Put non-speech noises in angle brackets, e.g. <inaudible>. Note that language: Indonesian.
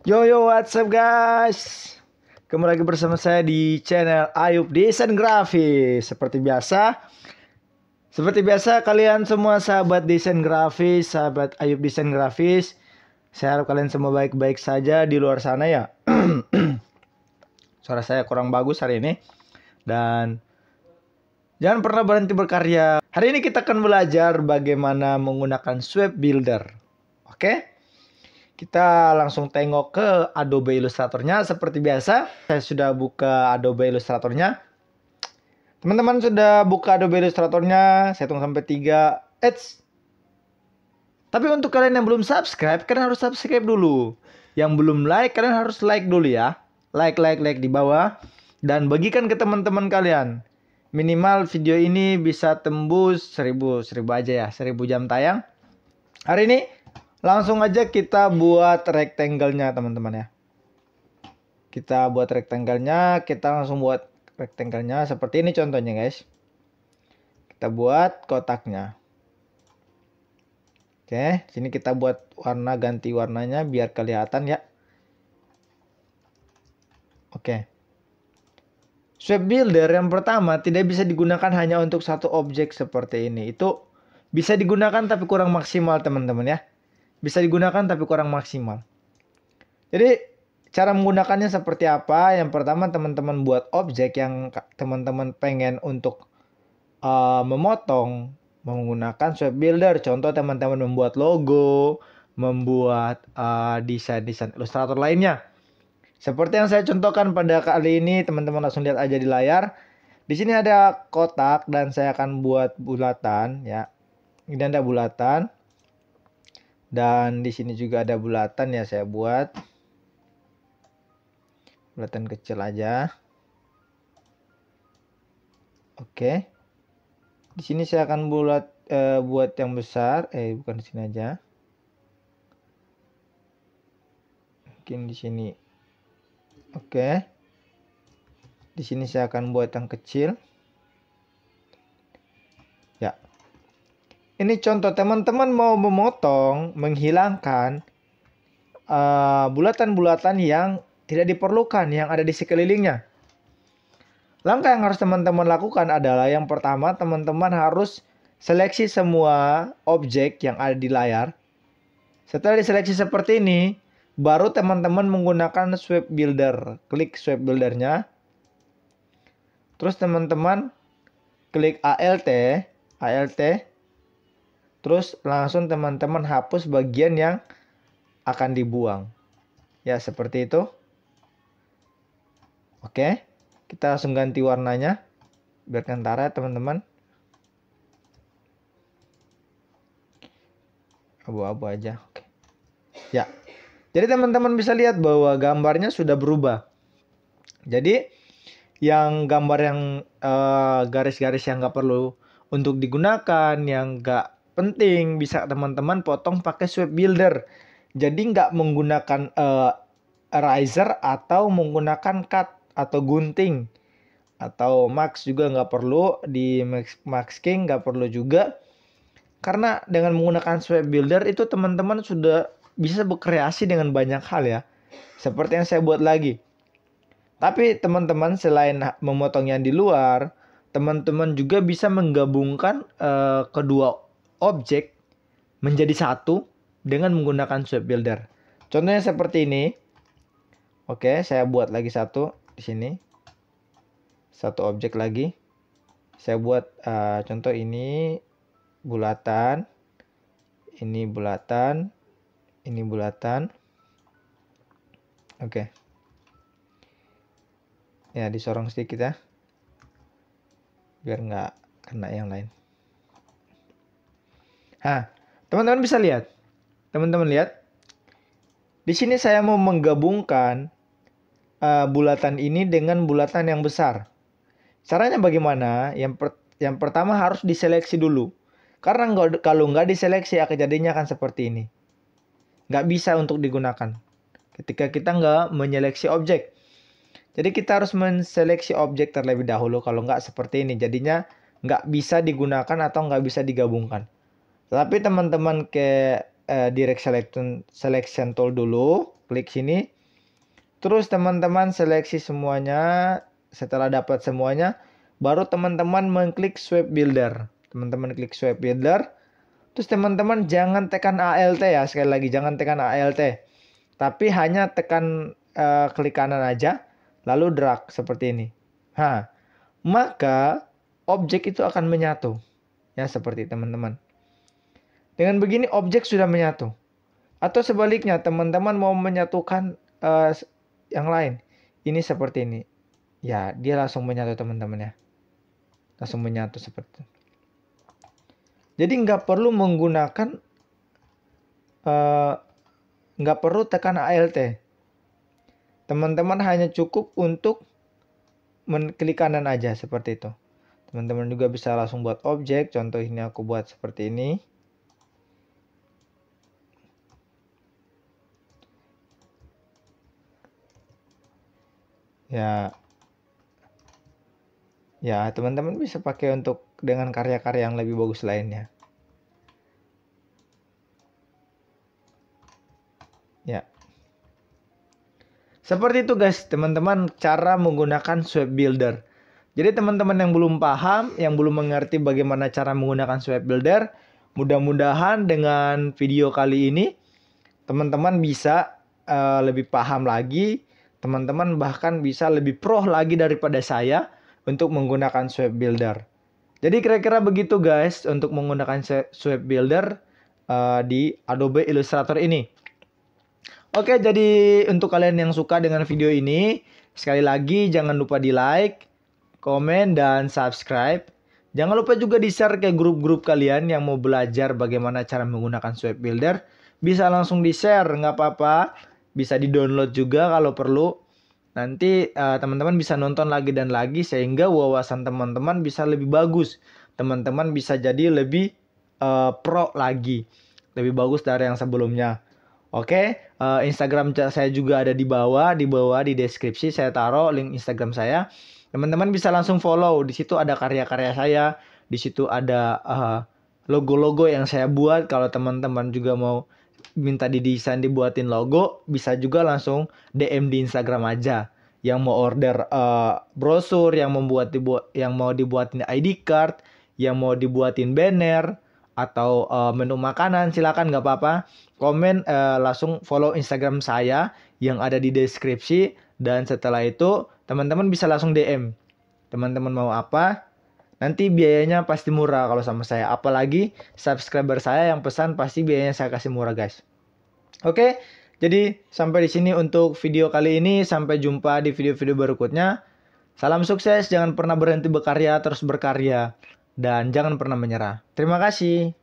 Yo yo what's up guys Kembali lagi bersama saya di channel Ayub Desain Grafis Seperti biasa Seperti biasa kalian semua sahabat desain grafis Sahabat Ayub Desain Grafis Saya harap kalian semua baik-baik saja di luar sana ya <clears throat> Suara saya kurang bagus hari ini Dan Jangan pernah berhenti berkarya Hari ini kita akan belajar bagaimana menggunakan Swap Builder Oke okay? Kita langsung tengok ke Adobe Illustratornya Seperti biasa, saya sudah buka Adobe Illustratornya. Teman-teman sudah buka Adobe Illustratornya. Saya tunggu sampai 3. Eits. Tapi untuk kalian yang belum subscribe, kalian harus subscribe dulu. Yang belum like, kalian harus like dulu ya. Like, like, like di bawah. Dan bagikan ke teman-teman kalian. Minimal video ini bisa tembus seribu, 1000 aja ya, Seribu jam tayang. Hari ini Langsung aja kita buat rectangle-nya teman-teman ya. Kita buat rectangle-nya, kita langsung buat rectangle-nya seperti ini contohnya guys. Kita buat kotaknya. Oke, sini kita buat warna ganti warnanya biar kelihatan ya. Oke. Shape builder yang pertama tidak bisa digunakan hanya untuk satu objek seperti ini. Itu bisa digunakan tapi kurang maksimal teman-teman ya bisa digunakan tapi kurang maksimal. Jadi cara menggunakannya seperti apa? Yang pertama teman-teman buat objek yang teman-teman pengen untuk uh, memotong menggunakan swap builder. Contoh teman-teman membuat logo, membuat desain eh, desain-desain ilustrator lainnya. Seperti yang saya contohkan pada kali ini, teman-teman langsung lihat aja di layar. Di sini ada kotak dan saya akan buat bulatan ya. Ini ada bulatan dan di sini juga ada bulatan ya saya buat. Bulatan kecil aja. Oke. Di sini saya akan bulat eh, buat yang besar, eh bukan di sini aja. Mungkin di sini. Oke. Di sini saya akan buat yang kecil. Ya ini contoh teman-teman mau memotong, menghilangkan eh, bulatan-bulatan uh, yang tidak diperlukan yang ada di sekelilingnya. Langkah yang harus teman-teman lakukan adalah yang pertama teman-teman harus seleksi semua objek yang ada di layar. Setelah diseleksi seperti ini, baru teman-teman menggunakan sweep builder. Klik sweep buildernya. Terus teman-teman klik ALT, ALT terus langsung teman-teman hapus bagian yang akan dibuang. Ya, seperti itu. Oke, kita langsung ganti warnanya. Biar kentara ya, teman-teman. Abu-abu aja. Oke. Ya. Jadi teman-teman bisa lihat bahwa gambarnya sudah berubah. Jadi yang gambar yang eh, garis-garis uh, yang nggak perlu untuk digunakan, yang nggak penting bisa teman-teman potong pakai sweep builder jadi nggak menggunakan uh, eh, riser atau menggunakan cut atau gunting atau max juga nggak perlu di max, max king nggak perlu juga karena dengan menggunakan sweep builder itu teman-teman sudah bisa berkreasi dengan banyak hal ya seperti yang saya buat lagi tapi teman-teman selain memotong yang di luar teman-teman juga bisa menggabungkan uh, kedua objek menjadi satu dengan menggunakan Shape builder. Contohnya seperti ini. Oke, saya buat lagi satu di sini. Satu objek lagi. Saya buat uh, contoh ini bulatan. Ini bulatan. Ini bulatan. Oke. Ya, disorong sedikit ya. Biar nggak kena yang lain. Nah, teman-teman bisa lihat. Teman-teman lihat. Di sini saya mau menggabungkan uh, bulatan ini dengan bulatan yang besar. Caranya bagaimana? Yang per yang pertama harus diseleksi dulu. Karena kalau nggak diseleksi ya kejadiannya akan seperti ini. Nggak bisa untuk digunakan. Ketika kita nggak menyeleksi objek. Jadi kita harus menseleksi objek terlebih dahulu. Kalau nggak seperti ini. Jadinya nggak bisa digunakan atau nggak bisa digabungkan. Tapi teman-teman ke eh, direct selection selection tool dulu, klik sini. Terus teman-teman seleksi semuanya. Setelah dapat semuanya, baru teman-teman mengklik sweep builder. Teman-teman klik sweep builder. Terus teman-teman jangan tekan ALT ya, sekali lagi jangan tekan ALT. Tapi hanya tekan eh, klik kanan aja, lalu drag seperti ini. Ha. Nah, maka objek itu akan menyatu. Ya, seperti teman-teman. Dengan begini objek sudah menyatu. Atau sebaliknya, teman-teman mau menyatukan uh, yang lain. Ini seperti ini. Ya, dia langsung menyatu teman-teman ya. Langsung menyatu seperti itu. Jadi nggak perlu menggunakan uh, nggak perlu tekan ALT. Teman-teman hanya cukup untuk klik kanan aja seperti itu. Teman-teman juga bisa langsung buat objek. Contoh ini aku buat seperti ini. ya ya teman-teman bisa pakai untuk dengan karya-karya yang lebih bagus lainnya ya seperti itu guys teman-teman cara menggunakan swap builder jadi teman-teman yang belum paham yang belum mengerti bagaimana cara menggunakan swap builder mudah-mudahan dengan video kali ini teman-teman bisa uh, lebih paham lagi Teman-teman bahkan bisa lebih pro lagi daripada saya untuk menggunakan Swap Builder. Jadi kira-kira begitu guys untuk menggunakan Swap Builder uh, di Adobe Illustrator ini. Oke, jadi untuk kalian yang suka dengan video ini, sekali lagi jangan lupa di-like, komen dan subscribe. Jangan lupa juga di-share ke grup-grup kalian yang mau belajar bagaimana cara menggunakan Swap Builder. Bisa langsung di-share, nggak apa-apa bisa di-download juga kalau perlu. Nanti uh, teman-teman bisa nonton lagi dan lagi sehingga wawasan teman-teman bisa lebih bagus. Teman-teman bisa jadi lebih uh, pro lagi. Lebih bagus dari yang sebelumnya. Oke, okay? uh, eh, Instagram saya juga ada di bawah, di bawah di deskripsi saya taruh link Instagram saya. Teman-teman bisa langsung follow. Di situ ada karya-karya saya, di situ ada uh, logo-logo yang saya buat kalau teman-teman juga mau minta di dibuatin logo bisa juga langsung DM di Instagram aja yang mau order uh, brosur yang membuat dibuat yang mau dibuatin ID card yang mau dibuatin banner atau uh, menu makanan silakan nggak apa-apa komen uh, langsung follow Instagram saya yang ada di deskripsi dan setelah itu teman-teman bisa langsung DM teman-teman mau apa Nanti biayanya pasti murah kalau sama saya. Apalagi subscriber saya yang pesan pasti biayanya saya kasih murah guys. Oke, jadi sampai di sini untuk video kali ini. Sampai jumpa di video-video berikutnya. Salam sukses, jangan pernah berhenti berkarya, terus berkarya. Dan jangan pernah menyerah. Terima kasih.